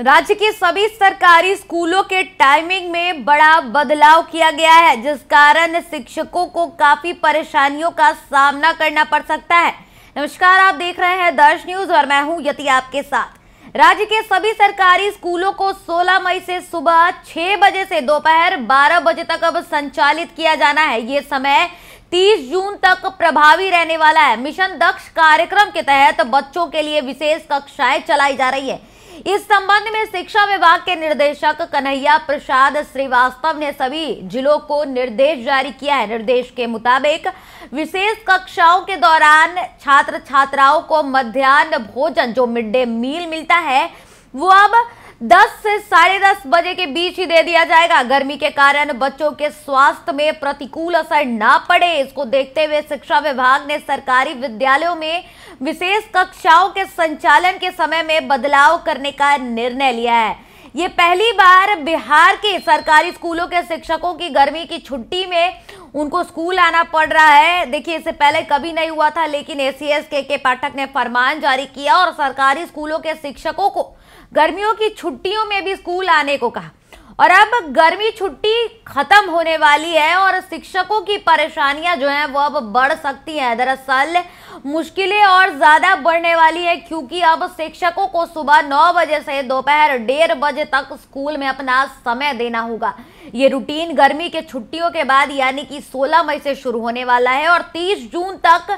राज्य के सभी सरकारी स्कूलों के टाइमिंग में बड़ा बदलाव किया गया है जिस कारण शिक्षकों को काफी परेशानियों का सामना करना पड़ सकता है नमस्कार आप देख रहे हैं दर्श न्यूज और मैं हूं यति आपके साथ राज्य के सभी सरकारी स्कूलों को 16 मई से सुबह 6 बजे से दोपहर 12 बजे तक अब संचालित किया जाना है ये समय 30 जून तक प्रभावी रहने वाला है मिशन दक्ष कार्यक्रम के तहत बच्चों के लिए विशेष कक्षाएं चलाई जा रही है इस संबंध में शिक्षा विभाग के निर्देशक कन्हैया प्रसाद श्रीवास्तव ने सभी जिलों को निर्देश जारी किया है निर्देश के मुताबिक विशेष कक्षाओं के दौरान छात्र छात्राओं को मध्यान्ह भोजन जो मिड डे मील मिलता है वो अब 10 से साढ़े दस बजे के बीच ही दे दिया जाएगा गर्मी के कारण बच्चों के स्वास्थ्य में प्रतिकूल असर ना पड़े इसको देखते हुए शिक्षा विभाग ने सरकारी विद्यालयों में विशेष कक्षाओं के संचालन के समय में बदलाव करने का निर्णय लिया है ये पहली बार बिहार के सरकारी स्कूलों के शिक्षकों की गर्मी की छुट्टी में उनको स्कूल आना पड़ रहा है देखिए इससे पहले कभी नहीं हुआ था लेकिन ए सी के के पाठक ने फरमान जारी किया और सरकारी स्कूलों के शिक्षकों को गर्मियों की छुट्टियों में भी स्कूल आने को कहा और अब गर्मी छुट्टी खत्म होने वाली है और शिक्षकों की परेशानियां जो हैं वो अब बढ़ सकती हैं दरअसल मुश्किलें और ज़्यादा बढ़ने वाली है क्योंकि अब शिक्षकों को सुबह नौ बजे से दोपहर डेढ़ बजे तक स्कूल में अपना समय देना होगा ये रूटीन गर्मी के छुट्टियों के बाद यानी कि 16 मई से शुरू होने वाला है और 30 जून तक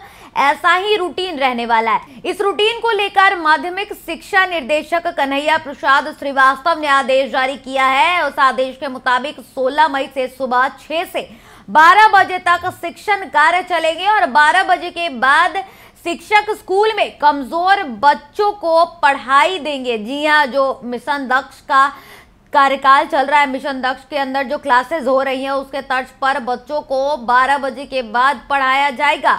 ऐसा ही रूटीन रहने वाला है इस रूटीन को लेकर माध्यमिक शिक्षा निर्देशक कन्हैया प्रसाद श्रीवास्तव ने आदेश जारी किया है उस आदेश के मुताबिक 16 मई से सुबह 6 से 12 बजे तक शिक्षण कार्य चलेंगे और 12 बजे के बाद शिक्षक स्कूल में कमजोर बच्चों को पढ़ाई देंगे जी हाँ जो मिशन दक्ष का कार्यकाल चल रहा है मिशन दक्ष के अंदर जो क्लासेस हो रही हैं उसके तर्ज पर बच्चों को 12 बजे के बाद पढ़ाया जाएगा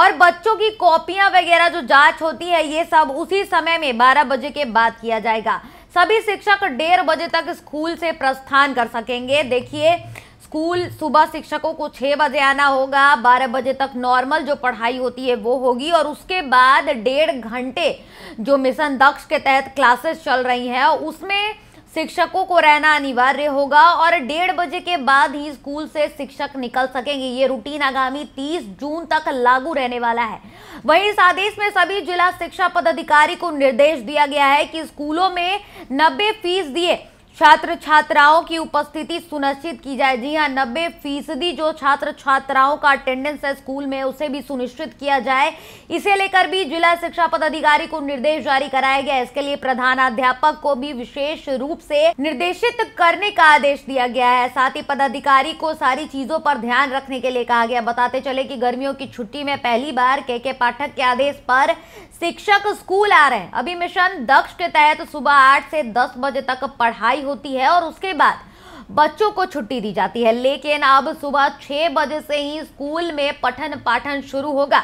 और बच्चों की कॉपियां वगैरह जो जांच होती है ये सब उसी समय में 12 बजे के बाद किया जाएगा सभी शिक्षक डेढ़ बजे तक स्कूल से प्रस्थान कर सकेंगे देखिए स्कूल सुबह शिक्षकों को छः बजे आना होगा बारह बजे तक नॉर्मल जो पढ़ाई होती है वो होगी और उसके बाद डेढ़ घंटे जो मिशन दक्ष के तहत क्लासेस चल रही हैं उसमें शिक्षकों को रहना अनिवार्य होगा और डेढ़ बजे के बाद ही स्कूल से शिक्षक निकल सकेंगे ये रूटीन आगामी 30 जून तक लागू रहने वाला है वहीं इस आदेश में सभी जिला शिक्षा पदाधिकारी को निर्देश दिया गया है कि स्कूलों में नब्बे फीसदी छात्र छात्राओं की उपस्थिति सुनिश्चित की जाए जी हाँ नब्बे फीसदी जो छात्र छात्राओं का अटेंडेंस है स्कूल में उसे भी सुनिश्चित किया जाए इसे लेकर भी जिला शिक्षा पदाधिकारी को निर्देश जारी कराया गया इसके लिए प्रधानाध्यापक को भी विशेष रूप से निर्देशित करने का आदेश दिया गया है साथ ही पदाधिकारी को सारी चीजों पर ध्यान रखने के लिए कहा गया बताते चले की गर्मियों की छुट्टी में पहली बार के के पाठक के आदेश पर शिक्षक स्कूल आ रहे हैं अभी मिशन दक्ष के तहत सुबह आठ से दस बजे तक पढ़ाई पढ़ाई होती है और उसके बाद बच्चों को छुट्टी दी जाती है लेकिन अब सुबह छः बजे से ही स्कूल में पठन पाठन शुरू होगा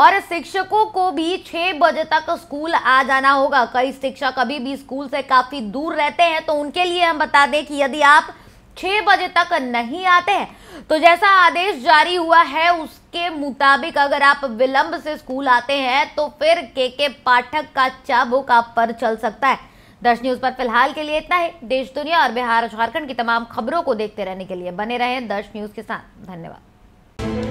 और शिक्षकों को भी छः बजे तक स्कूल आ जाना होगा कई शिक्षक अभी भी स्कूल से काफ़ी दूर रहते हैं तो उनके लिए हम बता दें कि यदि आप छः बजे तक नहीं आते हैं तो जैसा आदेश जारी हुआ है उसके मुताबिक अगर आप विलंब से स्कूल आते हैं तो फिर के के पाठक का चाबुक आप पर चल सकता है दर्श न्यूज पर फिलहाल के लिए इतना ही देश दुनिया और बिहार और झारखंड की तमाम खबरों को देखते रहने के लिए बने रहें दर्श न्यूज के साथ धन्यवाद